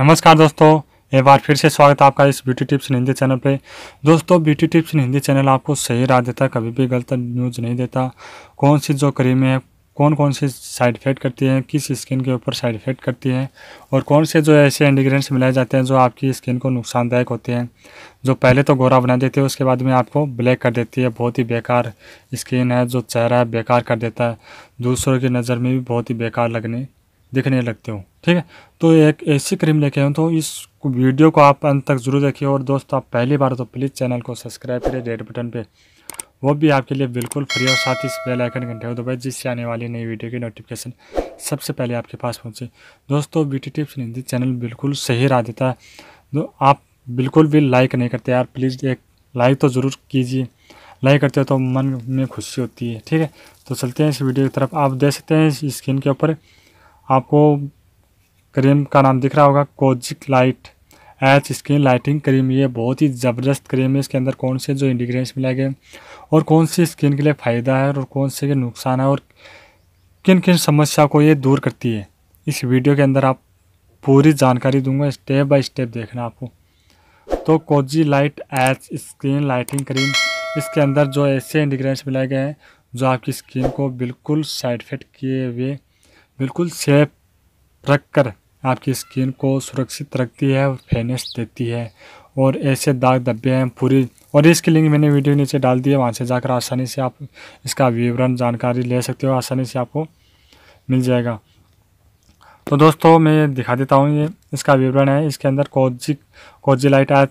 नमस्कार दोस्तों एक बार फिर से स्वागत है आपका इस beauty tips in Hindi channel पे दोस्तों beauty tips in Hindi channel आपको सही राह देता है कभी भी गलत न्यूज नहीं देता कौन सी जो क्रीमें हैं कौन कौन सी साइड इफ़ेक्ट करती हैं किस स्किन के ऊपर साइड इफ़ेक्ट करती हैं और कौन से जो ऐसे इंडिग्रेंट्स मिलाए जाते हैं जो आपकी स्किन को नुकसानदायक होते हैं जो पहले तो गोरा बना देती है उसके बाद में आपको ब्लैक कर देती है बहुत ही बेकार स्किन है जो चेहरा है बेकार कर देता है दूसरों की नज़र में भी बहुत ही बेकार लगने दिखने लगते हो ठीक है तो एक ऐसी क्रीम लेके आए तो इस वीडियो को आप अंत तक जरूर देखिए और दोस्तों आप पहली बार तो प्लीज़ चैनल को सब्सक्राइब करें रेड बटन पे वो भी आपके लिए बिल्कुल फ्री और साथ ही इस बेल आइकन घंटे हो दबाए जिससे आने वाली नई वीडियो की नोटिफिकेशन सबसे पहले आपके पास पहुँचे दोस्तों B T tips Hindi channel बिल्कुल सही रहा देता है तो आप बिल्कुल भी लाइक नहीं करते यार प्लीज़ एक लाइक तो ज़रूर कीजिए लाइक करते हो तो मन में खुशी होती है ठीक है तो चलते हैं इस वीडियो की तरफ आप देख सकते हैं स्किन के ऊपर आपको क्रीम का नाम दिख रहा होगा kojic light H skin lighting cream ये बहुत ही ज़बरदस्त क्रीम है इसके अंदर कौन से जो इंडिग्रेंट्स मिलाए गए और कौन सी स्किन के लिए फ़ायदा है और कौन से के नुकसान है और किन किन समस्या को ये दूर करती है इस वीडियो के अंदर आप पूरी जानकारी दूंगा स्टेप बाय स्टेप देखना आपको तो kozi light H screen lighting cream इसके अंदर जो ऐसे इंडिग्रेंट्स मिलाए गए हैं जो आपकी स्किन को बिल्कुल साइड इफेक्ट किए हुए बिल्कुल सेफ रख कर आपकी स्किन को सुरक्षित रखती है और फेनेस देती है और ऐसे दाग धब्बे हैं पूरी और इसकी लिंक मैंने वीडियो नीचे डाल दी है वहाँ से जाकर आसानी से आप इसका विवरण जानकारी ले सकते हो आसानी से आपको मिल जाएगा तो दोस्तों मैं दिखा देता हूँ ये इसका विवरण है इसके अंदर कोजिक कोजी लाइट है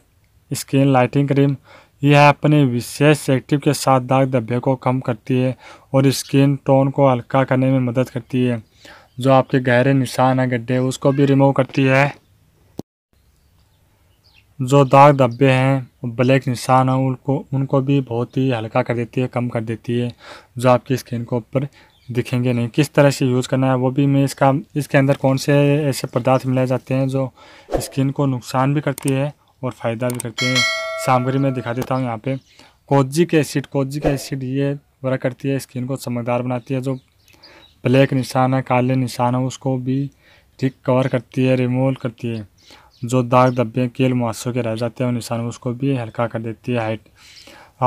स्किन लाइटिंग क्रीम यह अपने विशेष एक्टिव के साथ दाग धब्बे को कम करती है और स्किन टोन को हल्का करने में मदद करती है जो आपके गहरे निशान हैं गड्ढे उसको भी रिमूव करती है जो दाग धब्बे हैं ब्लैक निशान हैं उनको उनको भी बहुत ही हल्का कर देती है कम कर देती है जो आपकी स्किन को ऊपर दिखेंगे नहीं किस तरह से यूज़ करना है वो भी मैं इसका इसके अंदर कौन से ऐसे पदार्थ मिलाए जाते हैं जो स्किन को नुकसान भी करती है और फ़ायदा भी करती है सामग्री में दिखा देता हूँ यहाँ पर कोजिक एसिड कोजिक एसिड ये वर्क करती है स्किन को चमकदार बनाती है जो ब्लैक निशान है काले निशान है उसको भी ठीक कवर करती है रिमूव करती है जो दाग धब्बे केल मुआसों के रह जाते हैं निशान उसको भी हल्का कर देती है हाइट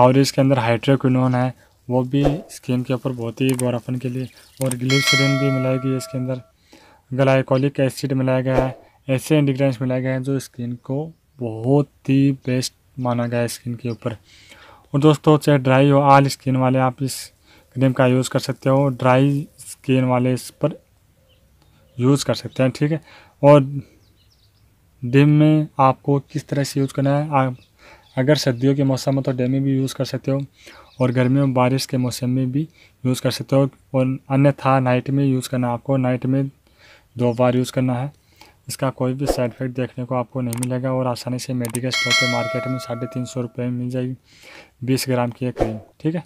और इसके अंदर हाइड्रोक्विनोन है वो भी स्किन के ऊपर बहुत ही गोरापन के लिए और ग्लिसरीन भी मिलाई गई है इसके अंदर ग्लाइकोलिक एसिड मिलाया गया है ऐसे इंडिग्रेंस मिलाए गए हैं जो स्किन को बहुत ही बेस्ट माना गया है स्किन के ऊपर और दोस्तों चाहे ड्राई हो आल स्किन वाले आप इस क्रीम का यूज़ कर सकते हो ड्राई स्किन वाले इस पर यूज़ कर सकते हैं ठीक है और डिम में आपको किस तरह से यूज़ करना है आप अगर सर्दियों के मौसम में तो डेम में भी यूज़ कर सकते हो और गर्मियों में बारिश के मौसम में भी यूज़ कर सकते हो और अन्यथा नाइट में यूज़ करना आपको नाइट में दो बार यूज़ करना है इसका कोई भी साइड इफेक्ट देखने को आपको नहीं मिलेगा और आसानी से मेडिकल स्टोर पे मार्केट में साढ़े तीन सौ रुपये में मिल जाएगी बीस ग्राम की एक क्रीम ठीक है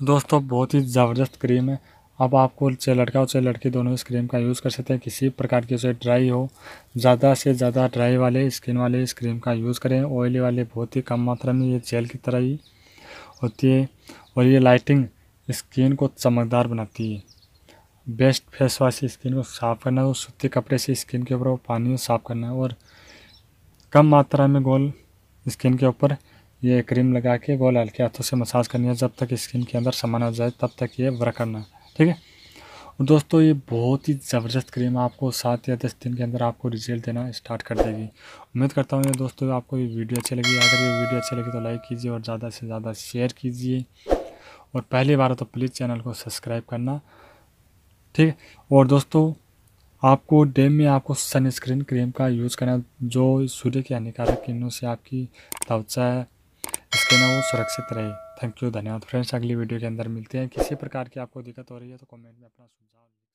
तो दोस्तों बहुत ही ज़बरदस्त क्रीम है अब आपको चाहे लड़का हो चाहे लड़की दोनों इस क्रीम का यूज़ कर सकते हैं किसी प्रकार की उसे ड्राई हो ज़्यादा से ज़्यादा ड्राई वाले स्किन वाले इस क्रीम का यूज़ करें ऑयली वाले बहुत ही कम मात्रा में ये जेल की तरह ही होती है और ये लाइटिंग स्किन को चमकदार बनाती है बेस्ट फेस वाश स्किन को साफ़ करना है और सूती कपड़े से स्किन के ऊपर पानी साफ़ करना है और कम मात्रा में गोल स्किन के ऊपर ये क्रीम लगा के गोल हल्के हाथों से मसाज करनी है जब तक स्किन के अंदर समान हो जाए तब तक ये वर्क करना है ठीक है और दोस्तों ये बहुत ही ज़बरदस्त क्रीम आपको सात या दस दिन के अंदर आपको रिजल्ट देना स्टार्ट कर देगी उम्मीद करता हूँ दोस्तों आपको ये वीडियो अच्छी लगी अगर ये वीडियो अच्छी लगी तो लाइक कीजिए और ज़्यादा से ज़्यादा शेयर कीजिए और पहली बार तो प्लीज़ चैनल को सब्सक्राइब करना ठीक है और दोस्तों आपको डे में आपको सनस्क्रीन क्रीम का यूज़ करना जो सूर्य के हानिकारक किरणों से आपकी त्वचा उसके ना वो सुरक्षित रहे थैंक यू धन्यवाद फ्रेंड्स अगली वीडियो के अंदर मिलते हैं किसी प्रकार की आपको दिक्कत हो रही है तो कमेंट में अपना सुझाव